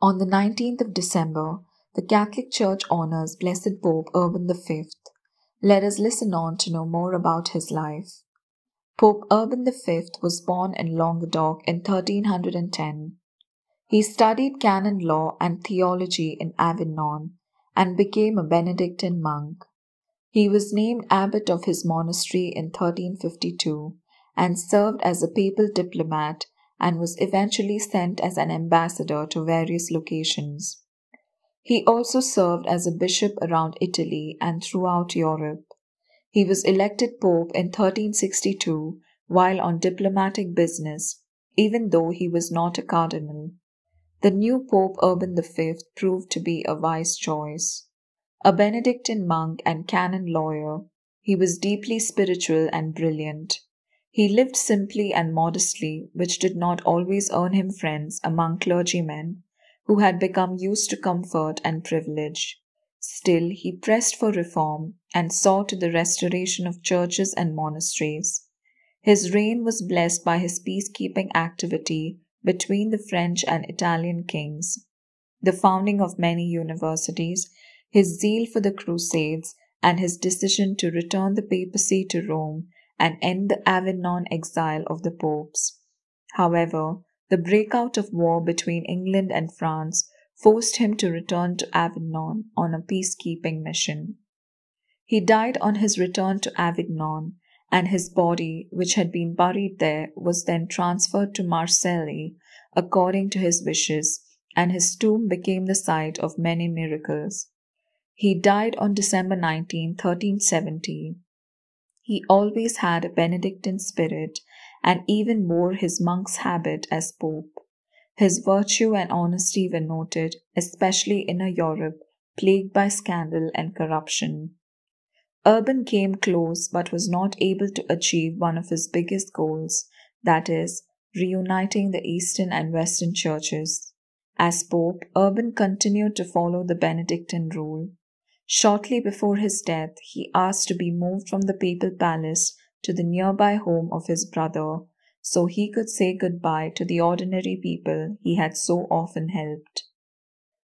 On the 19th of December, the Catholic Church honors Blessed Pope Urban V. Let us listen on to know more about his life. Pope Urban V was born in Languedoc in 1310. He studied canon law and theology in Avignon and became a Benedictine monk. He was named abbot of his monastery in 1352 and served as a papal diplomat and was eventually sent as an ambassador to various locations. He also served as a bishop around Italy and throughout Europe. He was elected pope in 1362 while on diplomatic business, even though he was not a cardinal. The new Pope Urban V proved to be a wise choice. A Benedictine monk and canon lawyer, he was deeply spiritual and brilliant. He lived simply and modestly, which did not always earn him friends among clergymen who had become used to comfort and privilege. Still, he pressed for reform and saw to the restoration of churches and monasteries. His reign was blessed by his peacekeeping activity between the French and Italian kings, the founding of many universities, his zeal for the Crusades, and his decision to return the papacy to Rome and end the Avignon exile of the popes. However, the breakout of war between England and France forced him to return to Avignon on a peacekeeping mission. He died on his return to Avignon, and his body, which had been buried there, was then transferred to Marseille, according to his wishes, and his tomb became the site of many miracles. He died on December 19, 1370, he always had a Benedictine spirit, and even wore his monk's habit as Pope. His virtue and honesty were noted, especially in a Europe plagued by scandal and corruption. Urban came close but was not able to achieve one of his biggest goals, that is, reuniting the Eastern and Western churches. As Pope, Urban continued to follow the Benedictine rule, Shortly before his death, he asked to be moved from the papal palace to the nearby home of his brother so he could say goodbye to the ordinary people he had so often helped.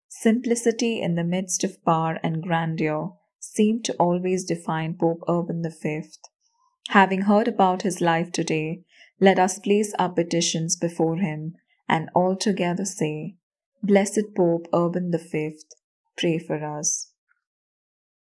Simplicity in the midst of power and grandeur seemed to always define Pope Urban V. Having heard about his life today, let us place our petitions before him and all together say, Blessed Pope Urban V, pray for us.